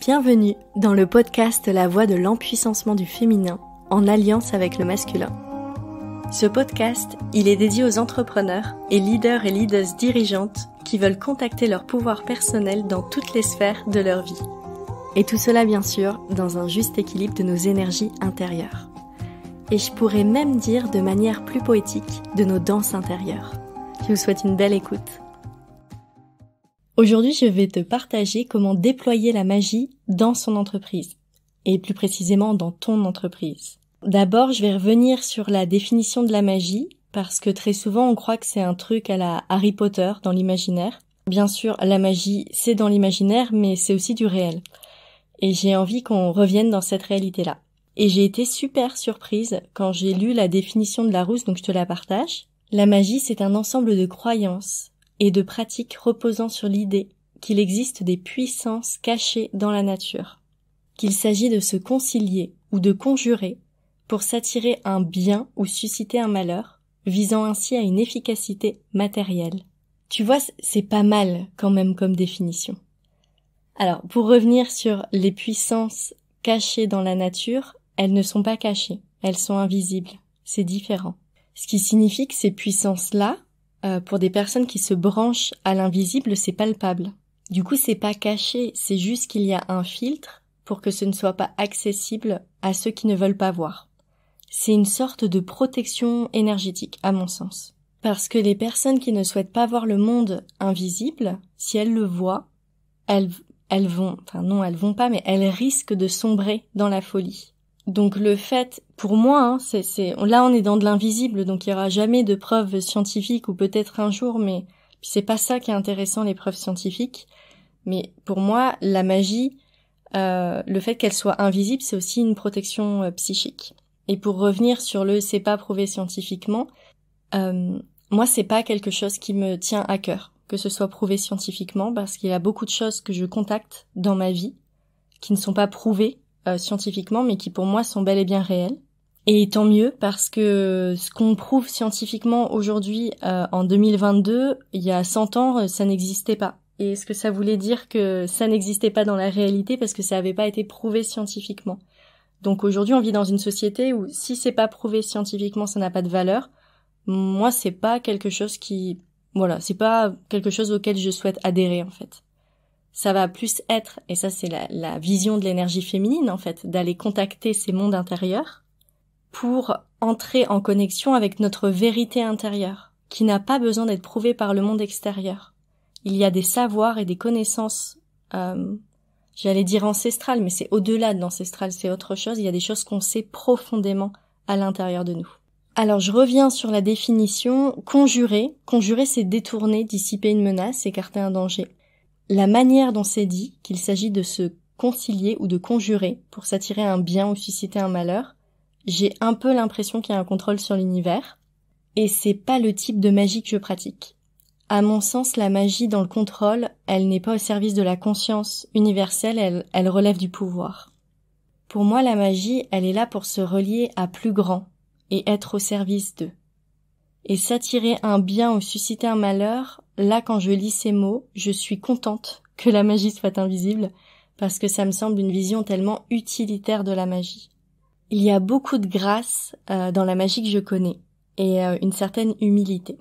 Bienvenue dans le podcast La voix de l'empuissancement du féminin en alliance avec le masculin. Ce podcast, il est dédié aux entrepreneurs et leaders et leaders dirigeantes qui veulent contacter leur pouvoir personnel dans toutes les sphères de leur vie. Et tout cela bien sûr dans un juste équilibre de nos énergies intérieures. Et je pourrais même dire de manière plus poétique de nos danses intérieures. Je vous souhaite une belle écoute. Aujourd'hui, je vais te partager comment déployer la magie dans son entreprise, et plus précisément dans ton entreprise. D'abord, je vais revenir sur la définition de la magie, parce que très souvent on croit que c'est un truc à la Harry Potter dans l'imaginaire. Bien sûr, la magie, c'est dans l'imaginaire, mais c'est aussi du réel. Et j'ai envie qu'on revienne dans cette réalité-là. Et j'ai été super surprise quand j'ai lu la définition de la rousse, donc je te la partage. La magie, c'est un ensemble de croyances, et de pratiques reposant sur l'idée qu'il existe des puissances cachées dans la nature, qu'il s'agit de se concilier ou de conjurer pour s'attirer un bien ou susciter un malheur, visant ainsi à une efficacité matérielle. Tu vois, c'est pas mal quand même comme définition. Alors, pour revenir sur les puissances cachées dans la nature, elles ne sont pas cachées, elles sont invisibles, c'est différent. Ce qui signifie que ces puissances-là, euh, pour des personnes qui se branchent à l'invisible, c'est palpable. Du coup, c'est pas caché, c'est juste qu'il y a un filtre pour que ce ne soit pas accessible à ceux qui ne veulent pas voir. C'est une sorte de protection énergétique, à mon sens. Parce que les personnes qui ne souhaitent pas voir le monde invisible, si elles le voient, elles, elles vont, enfin non, elles vont pas, mais elles risquent de sombrer dans la folie. Donc le fait, pour moi, hein, c'est, là on est dans de l'invisible, donc il y aura jamais de preuves scientifiques ou peut-être un jour, mais c'est pas ça qui est intéressant les preuves scientifiques. Mais pour moi, la magie, euh, le fait qu'elle soit invisible, c'est aussi une protection euh, psychique. Et pour revenir sur le c'est pas prouvé scientifiquement, euh, moi c'est pas quelque chose qui me tient à cœur que ce soit prouvé scientifiquement parce qu'il y a beaucoup de choses que je contacte dans ma vie qui ne sont pas prouvées euh, scientifiquement, mais qui pour moi sont bel et bien réels. Et tant mieux parce que ce qu'on prouve scientifiquement aujourd'hui euh, en 2022, il y a 100 ans, euh, ça n'existait pas. Et est-ce que ça voulait dire que ça n'existait pas dans la réalité parce que ça n'avait pas été prouvé scientifiquement Donc aujourd'hui, on vit dans une société où si c'est pas prouvé scientifiquement, ça n'a pas de valeur. Moi, c'est pas quelque chose qui voilà, c'est pas quelque chose auquel je souhaite adhérer en fait ça va plus être, et ça c'est la, vision de l'énergie féminine en fait, d'aller contacter ces mondes intérieurs pour entrer en connexion avec notre vérité intérieure, qui n'a pas besoin d'être prouvée par le monde extérieur. Il y a des savoirs et des connaissances, euh, j'allais dire ancestrales, mais c'est au-delà de l'ancestral, c'est autre chose, il y a des choses qu'on sait profondément à l'intérieur de nous. Alors je reviens sur la définition conjurer. Conjurer, c'est détourner, dissiper une menace, écarter un danger la manière dont c'est dit, qu'il s'agit de se concilier ou de conjurer pour s'attirer un bien ou susciter un malheur, j'ai un peu l'impression qu'il y a un contrôle sur l'univers, et c'est pas le type de magie que je pratique. À mon sens, la magie dans le contrôle, elle n'est pas au service de la conscience universelle, elle, elle relève du pouvoir. Pour moi, la magie, elle est là pour se relier à plus grand et être au service d'eux. Et s'attirer un bien ou susciter un malheur, là quand je lis ces mots, je suis contente que la magie soit invisible, parce que ça me semble une vision tellement utilitaire de la magie. Il y a beaucoup de grâce euh, dans la magie que je connais, et euh, une certaine humilité.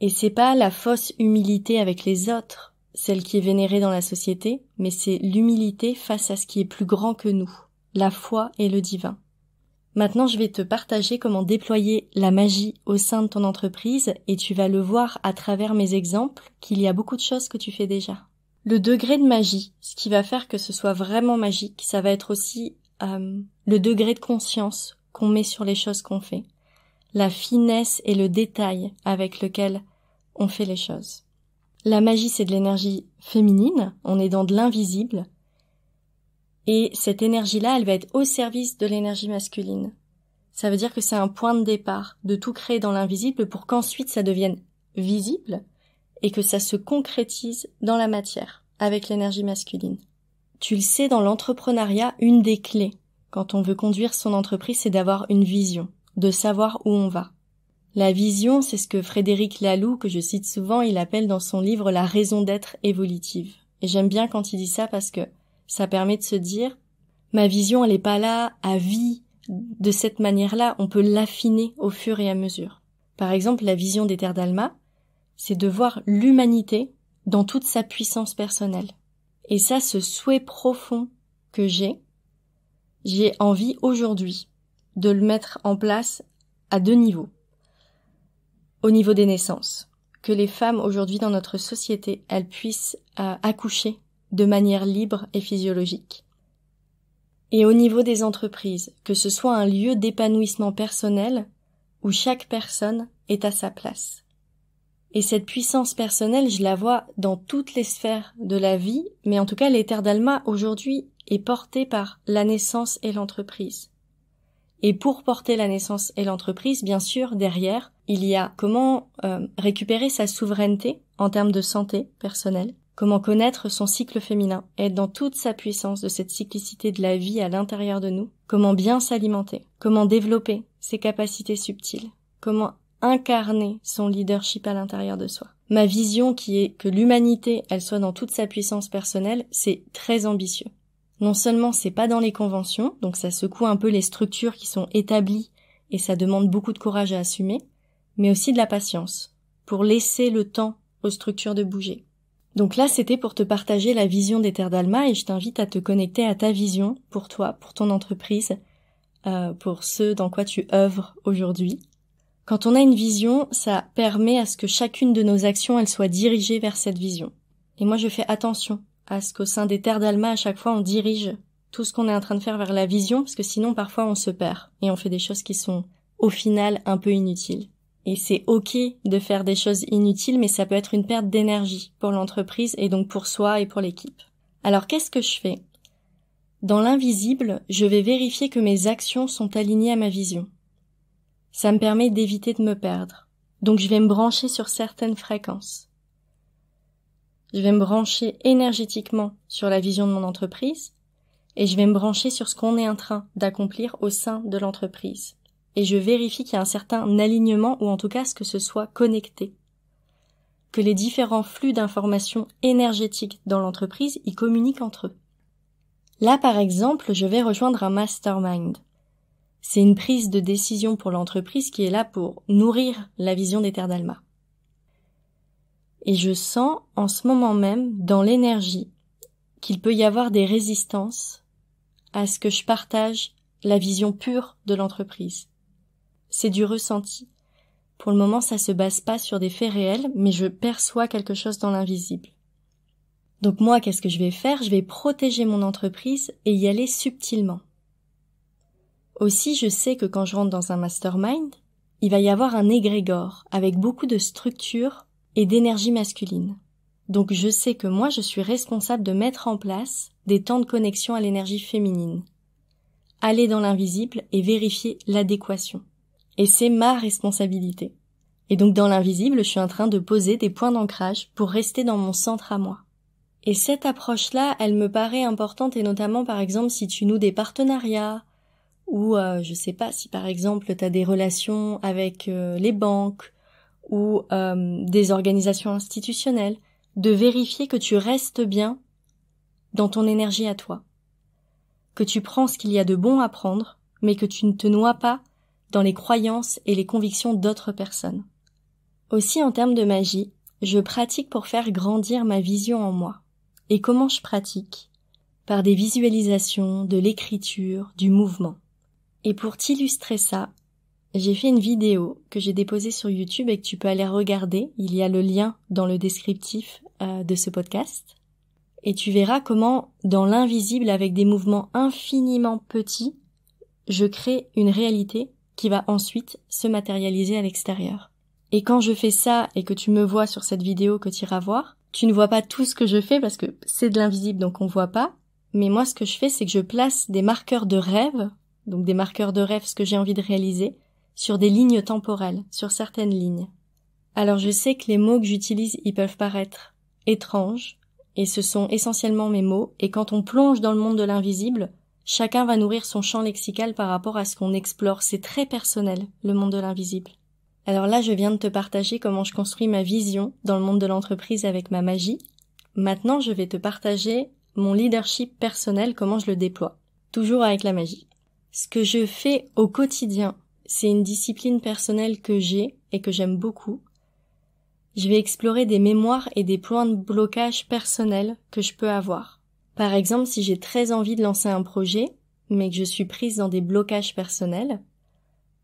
Et c'est pas la fausse humilité avec les autres, celle qui est vénérée dans la société, mais c'est l'humilité face à ce qui est plus grand que nous, la foi et le divin. Maintenant, je vais te partager comment déployer la magie au sein de ton entreprise et tu vas le voir à travers mes exemples qu'il y a beaucoup de choses que tu fais déjà. Le degré de magie, ce qui va faire que ce soit vraiment magique, ça va être aussi euh, le degré de conscience qu'on met sur les choses qu'on fait, la finesse et le détail avec lequel on fait les choses. La magie, c'est de l'énergie féminine, on est dans de l'invisible, et cette énergie-là, elle va être au service de l'énergie masculine. Ça veut dire que c'est un point de départ, de tout créer dans l'invisible pour qu'ensuite ça devienne visible et que ça se concrétise dans la matière, avec l'énergie masculine. Tu le sais, dans l'entrepreneuriat, une des clés quand on veut conduire son entreprise, c'est d'avoir une vision, de savoir où on va. La vision, c'est ce que Frédéric Laloux, que je cite souvent, il appelle dans son livre la raison d'être évolutive. Et j'aime bien quand il dit ça parce que ça permet de se dire ma vision elle n'est pas là à vie de cette manière-là, on peut l'affiner au fur et à mesure. Par exemple, la vision des terres d'Alma, c'est de voir l'humanité dans toute sa puissance personnelle. Et ça, ce souhait profond que j'ai, j'ai envie aujourd'hui de le mettre en place à deux niveaux. Au niveau des naissances, que les femmes aujourd'hui dans notre société, elles puissent euh, accoucher de manière libre et physiologique. Et au niveau des entreprises, que ce soit un lieu d'épanouissement personnel où chaque personne est à sa place. Et cette puissance personnelle, je la vois dans toutes les sphères de la vie, mais en tout cas l'éther d'Alma aujourd'hui est porté par la naissance et l'entreprise. Et pour porter la naissance et l'entreprise, bien sûr, derrière, il y a comment euh, récupérer sa souveraineté en termes de santé personnelle, Comment connaître son cycle féminin, être dans toute sa puissance de cette cyclicité de la vie à l'intérieur de nous, comment bien s'alimenter, comment développer ses capacités subtiles, comment incarner son leadership à l'intérieur de soi. Ma vision qui est que l'humanité, elle soit dans toute sa puissance personnelle, c'est très ambitieux. Non seulement c'est pas dans les conventions, donc ça secoue un peu les structures qui sont établies et ça demande beaucoup de courage à assumer, mais aussi de la patience pour laisser le temps aux structures de bouger donc là, c'était pour te partager la vision des terres d'Alma et je t'invite à te connecter à ta vision pour toi, pour ton entreprise, euh, pour ce dans quoi tu œuvres aujourd'hui. Quand on a une vision, ça permet à ce que chacune de nos actions, elle soit dirigée vers cette vision. Et moi, je fais attention à ce qu'au sein des terres d'Alma, à chaque fois, on dirige tout ce qu'on est en train de faire vers la vision, parce que sinon, parfois, on se perd et on fait des choses qui sont, au final, un peu inutiles. Et c'est ok de faire des choses inutiles, mais ça peut être une perte d'énergie pour l'entreprise et donc pour soi et pour l'équipe. Alors qu'est-ce que je fais Dans l'invisible, je vais vérifier que mes actions sont alignées à ma vision. Ça me permet d'éviter de me perdre. Donc je vais me brancher sur certaines fréquences. Je vais me brancher énergétiquement sur la vision de mon entreprise et je vais me brancher sur ce qu'on est en train d'accomplir au sein de l'entreprise et je vérifie qu'il y a un certain alignement ou en tout cas ce que ce soit connecté. Que les différents flux d'informations énergétiques dans l'entreprise y communiquent entre eux. Là, par exemple, je vais rejoindre un mastermind. C'est une prise de décision pour l'entreprise qui est là pour nourrir la vision des terres d'Alma. Et je sens en ce moment même, dans l'énergie, qu'il peut y avoir des résistances à ce que je partage la vision pure de l'entreprise c'est du ressenti. Pour le moment, ça se base pas sur des faits réels, mais je perçois quelque chose dans l'invisible. Donc moi, qu'est-ce que je vais faire Je vais protéger mon entreprise et y aller subtilement. Aussi, je sais que quand je rentre dans un mastermind, il va y avoir un égrégore avec beaucoup de structure et d'énergie masculine. Donc je sais que moi, je suis responsable de mettre en place des temps de connexion à l'énergie féminine. Aller dans l'invisible et vérifier l'adéquation. Et c'est ma responsabilité. Et donc dans l'invisible, je suis en train de poser des points d'ancrage pour rester dans mon centre à moi. Et cette approche-là, elle me paraît importante et notamment par exemple si tu noues des partenariats ou je euh, je sais pas si par exemple tu as des relations avec euh, les banques ou euh, des organisations institutionnelles, de vérifier que tu restes bien dans ton énergie à toi, que tu prends ce qu'il y a de bon à prendre, mais que tu ne te noies pas dans les croyances et les convictions d'autres personnes. Aussi en termes de magie, je pratique pour faire grandir ma vision en moi. Et comment je pratique Par des visualisations, de l'écriture, du mouvement. Et pour t'illustrer ça, j'ai fait une vidéo que j'ai déposée sur YouTube et que tu peux aller regarder. Il y a le lien dans le descriptif euh, de ce podcast. Et tu verras comment, dans l'invisible, avec des mouvements infiniment petits, je crée une réalité qui va ensuite se matérialiser à l'extérieur. Et quand je fais ça et que tu me vois sur cette vidéo que tu iras voir, tu ne vois pas tout ce que je fais parce que c'est de l'invisible donc on voit pas. Mais moi ce que je fais c'est que je place des marqueurs de rêve, donc des marqueurs de rêve ce que j'ai envie de réaliser, sur des lignes temporelles, sur certaines lignes. Alors je sais que les mots que j'utilise ils peuvent paraître étranges, et ce sont essentiellement mes mots, et quand on plonge dans le monde de l'invisible, Chacun va nourrir son champ lexical par rapport à ce qu'on explore. C'est très personnel, le monde de l'invisible. Alors là, je viens de te partager comment je construis ma vision dans le monde de l'entreprise avec ma magie. Maintenant, je vais te partager mon leadership personnel, comment je le déploie. Toujours avec la magie. Ce que je fais au quotidien, c'est une discipline personnelle que j'ai et que j'aime beaucoup. Je vais explorer des mémoires et des points de blocage personnels que je peux avoir. Par exemple, si j'ai très envie de lancer un projet, mais que je suis prise dans des blocages personnels,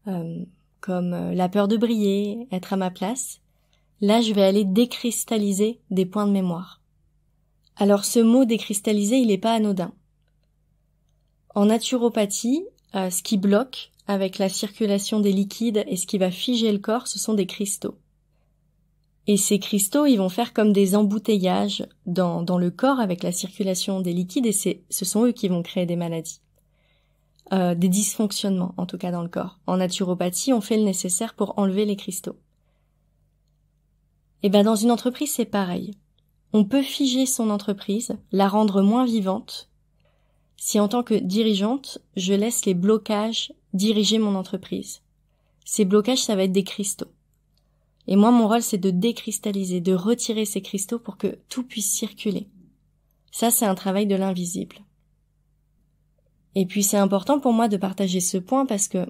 euh, comme euh, la peur de briller, être à ma place, là je vais aller décristalliser des points de mémoire. Alors ce mot décristalliser, il n'est pas anodin. En naturopathie, euh, ce qui bloque avec la circulation des liquides et ce qui va figer le corps, ce sont des cristaux. Et ces cristaux, ils vont faire comme des embouteillages dans, dans le corps avec la circulation des liquides et c'est, ce sont eux qui vont créer des maladies. Euh, des dysfonctionnements, en tout cas dans le corps. En naturopathie, on fait le nécessaire pour enlever les cristaux. Et eh ben, dans une entreprise, c'est pareil. On peut figer son entreprise, la rendre moins vivante, si en tant que dirigeante, je laisse les blocages diriger mon entreprise. Ces blocages, ça va être des cristaux. Et moi, mon rôle, c'est de décristalliser, de retirer ces cristaux pour que tout puisse circuler. Ça, c'est un travail de l'invisible. Et puis, c'est important pour moi de partager ce point parce que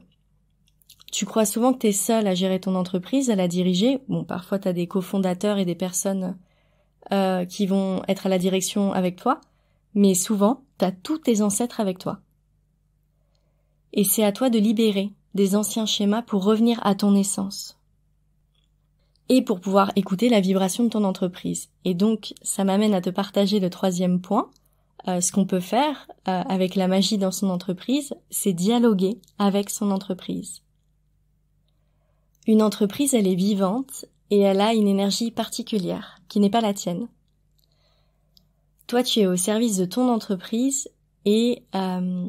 tu crois souvent que tu es seul à gérer ton entreprise, à la diriger. Bon, parfois, tu as des cofondateurs et des personnes euh, qui vont être à la direction avec toi, mais souvent, tu as tous tes ancêtres avec toi. Et c'est à toi de libérer des anciens schémas pour revenir à ton essence et pour pouvoir écouter la vibration de ton entreprise. Et donc, ça m'amène à te partager le troisième point. Euh, ce qu'on peut faire euh, avec la magie dans son entreprise, c'est dialoguer avec son entreprise. Une entreprise, elle est vivante et elle a une énergie particulière qui n'est pas la tienne. Toi, tu es au service de ton entreprise et euh,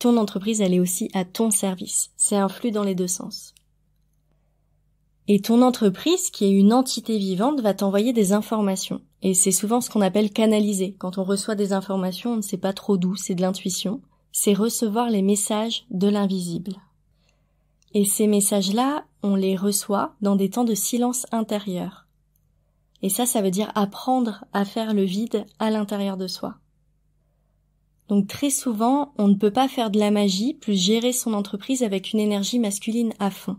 ton entreprise, elle est aussi à ton service. C'est un flux dans les deux sens. Et ton entreprise, qui est une entité vivante, va t'envoyer des informations. Et c'est souvent ce qu'on appelle canaliser. Quand on reçoit des informations, on ne sait pas trop d'où, c'est de l'intuition. C'est recevoir les messages de l'invisible. Et ces messages-là, on les reçoit dans des temps de silence intérieur. Et ça, ça veut dire apprendre à faire le vide à l'intérieur de soi. Donc très souvent, on ne peut pas faire de la magie plus gérer son entreprise avec une énergie masculine à fond.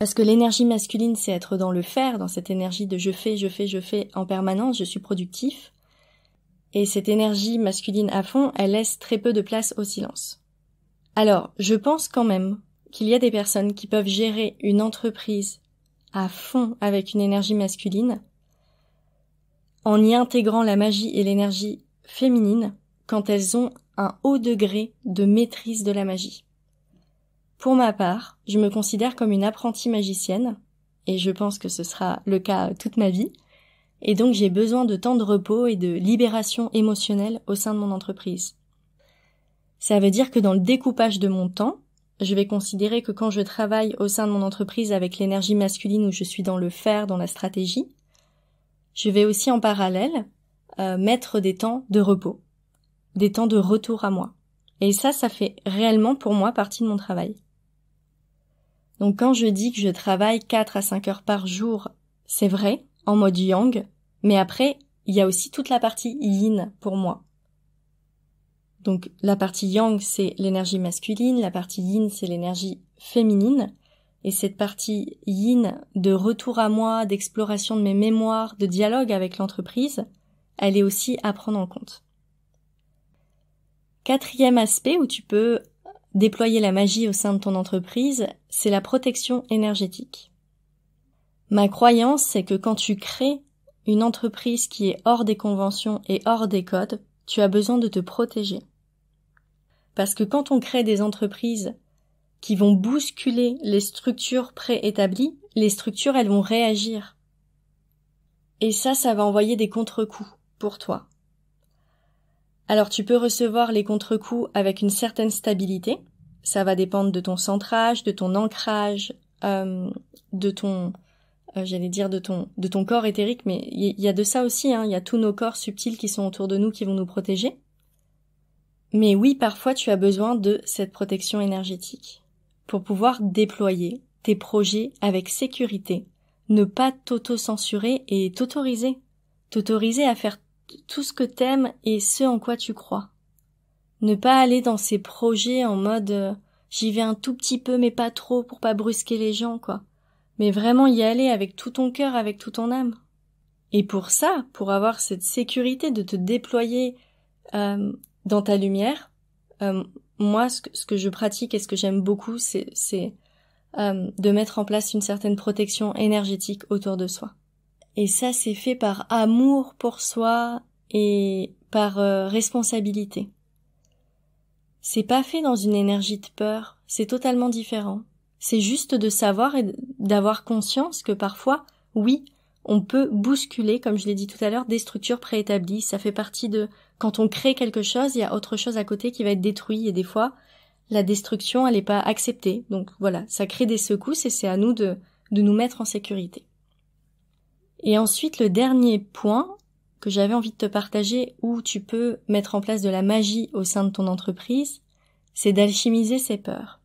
Parce que l'énergie masculine, c'est être dans le faire, dans cette énergie de je fais, je fais, je fais en permanence, je suis productif. Et cette énergie masculine à fond, elle laisse très peu de place au silence. Alors, je pense quand même qu'il y a des personnes qui peuvent gérer une entreprise à fond avec une énergie masculine, en y intégrant la magie et l'énergie féminine quand elles ont un haut degré de maîtrise de la magie. Pour ma part, je me considère comme une apprentie magicienne, et je pense que ce sera le cas toute ma vie, et donc j'ai besoin de temps de repos et de libération émotionnelle au sein de mon entreprise. Ça veut dire que dans le découpage de mon temps, je vais considérer que quand je travaille au sein de mon entreprise avec l'énergie masculine où je suis dans le faire, dans la stratégie, je vais aussi en parallèle euh, mettre des temps de repos, des temps de retour à moi. Et ça, ça fait réellement pour moi partie de mon travail. Donc quand je dis que je travaille 4 à 5 heures par jour, c'est vrai, en mode yang, mais après, il y a aussi toute la partie yin pour moi. Donc la partie yang, c'est l'énergie masculine, la partie yin, c'est l'énergie féminine, et cette partie yin de retour à moi, d'exploration de mes mémoires, de dialogue avec l'entreprise, elle est aussi à prendre en compte. Quatrième aspect où tu peux Déployer la magie au sein de ton entreprise, c'est la protection énergétique. Ma croyance, c'est que quand tu crées une entreprise qui est hors des conventions et hors des codes, tu as besoin de te protéger. Parce que quand on crée des entreprises qui vont bousculer les structures préétablies, les structures, elles vont réagir. Et ça, ça va envoyer des contre-coups pour toi. Alors tu peux recevoir les contre-coups avec une certaine stabilité. Ça va dépendre de ton centrage, de ton ancrage, euh, de ton, euh, j'allais dire de ton, de ton corps éthérique, mais il y, a de ça aussi. Hein. Il y a tous nos corps subtils qui sont autour de nous qui vont nous protéger. Mais oui, parfois tu as besoin de cette protection énergétique pour pouvoir déployer tes projets avec sécurité, ne pas t'auto-censurer et t'autoriser, t'autoriser à faire tout ce que t'aimes et ce en quoi tu crois. Ne pas aller dans ces projets en mode euh, j'y vais un tout petit peu mais pas trop pour pas brusquer les gens quoi. Mais vraiment y aller avec tout ton cœur, avec tout ton âme. Et pour ça, pour avoir cette sécurité de te déployer euh, dans ta lumière, euh, moi ce que, ce que, je pratique et ce que j'aime beaucoup c'est de mettre en place une certaine protection énergétique autour de soi. Et ça, c'est fait par amour pour soi et par euh, responsabilité. C'est pas fait dans une énergie de peur, c'est totalement différent. C'est juste de savoir et d'avoir conscience que parfois, oui, on peut bousculer, comme je l'ai dit tout à l'heure, des structures préétablies. Ça fait partie de quand on crée quelque chose, il y a autre chose à côté qui va être détruit et des fois, la destruction, elle n'est pas acceptée. Donc voilà, ça crée des secousses et c'est à nous de, de nous mettre en sécurité. Et ensuite, le dernier point que j'avais envie de te partager où tu peux mettre en place de la magie au sein de ton entreprise, c'est d'alchimiser ses peurs.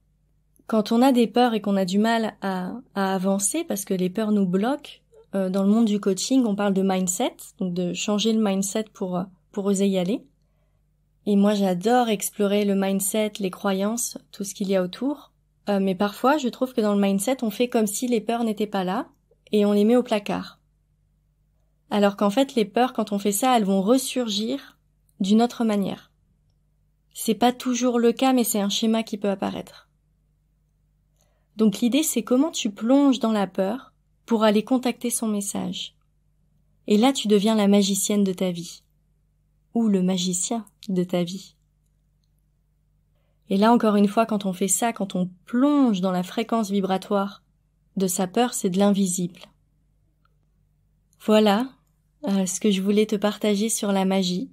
Quand on a des peurs et qu'on a du mal à, avancer parce que les peurs nous bloquent, euh, dans le monde du coaching, on parle de mindset, donc de changer le mindset pour, pour oser y aller. Et moi, j'adore explorer le mindset, les croyances, tout ce qu'il y a autour. Euh, mais parfois, je trouve que dans le mindset, on fait comme si les peurs n'étaient pas là et on les met au placard. Alors qu'en fait, les peurs, quand on fait ça, elles vont ressurgir d'une autre manière. C'est pas toujours le cas, mais c'est un schéma qui peut apparaître. Donc l'idée, c'est comment tu plonges dans la peur pour aller contacter son message. Et là, tu deviens la magicienne de ta vie. Ou le magicien de ta vie. Et là, encore une fois, quand on fait ça, quand on plonge dans la fréquence vibratoire de sa peur, c'est de l'invisible. Voilà, ce que je voulais te partager sur la magie.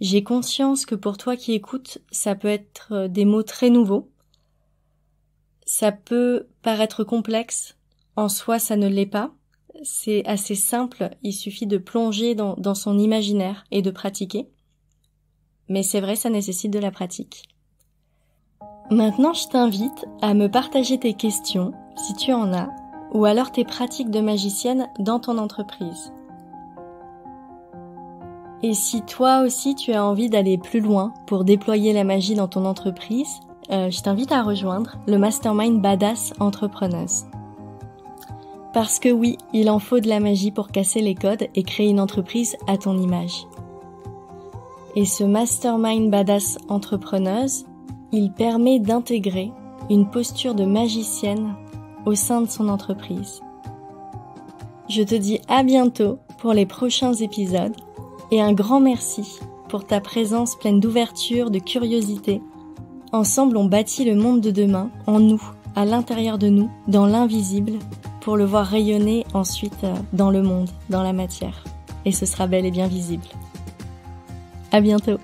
J'ai conscience que pour toi qui écoutes, ça peut être euh, des mots très nouveaux. Ça peut paraître complexe. En soi, ça ne l'est pas. C'est assez simple. Il suffit de plonger dans son imaginaire et de pratiquer. Mais c'est vrai, ça nécessite de la pratique. Maintenant, je t'invite à me partager tes questions, si tu en as, ou alors tes pratiques de magicienne dans ton entreprise. Et si toi aussi tu as envie d'aller plus loin pour déployer la magie dans ton entreprise, euh, je t'invite à rejoindre le mastermind Badass Entrepreneuse. Parce que oui, il en faut de la magie pour casser les codes et créer une entreprise à ton image. Et ce mastermind Badass Entrepreneuse, il permet d'intégrer une posture de magicienne au sein de son entreprise. Je te dis à bientôt pour les prochains épisodes et un grand merci pour ta présence pleine d'ouverture, de curiosité. Ensemble, on bâtit le monde de demain, en nous, à l'intérieur de nous, dans l'invisible, pour le voir rayonner ensuite euh, dans le monde, dans la matière. Et ce sera bel et bien visible. À bientôt!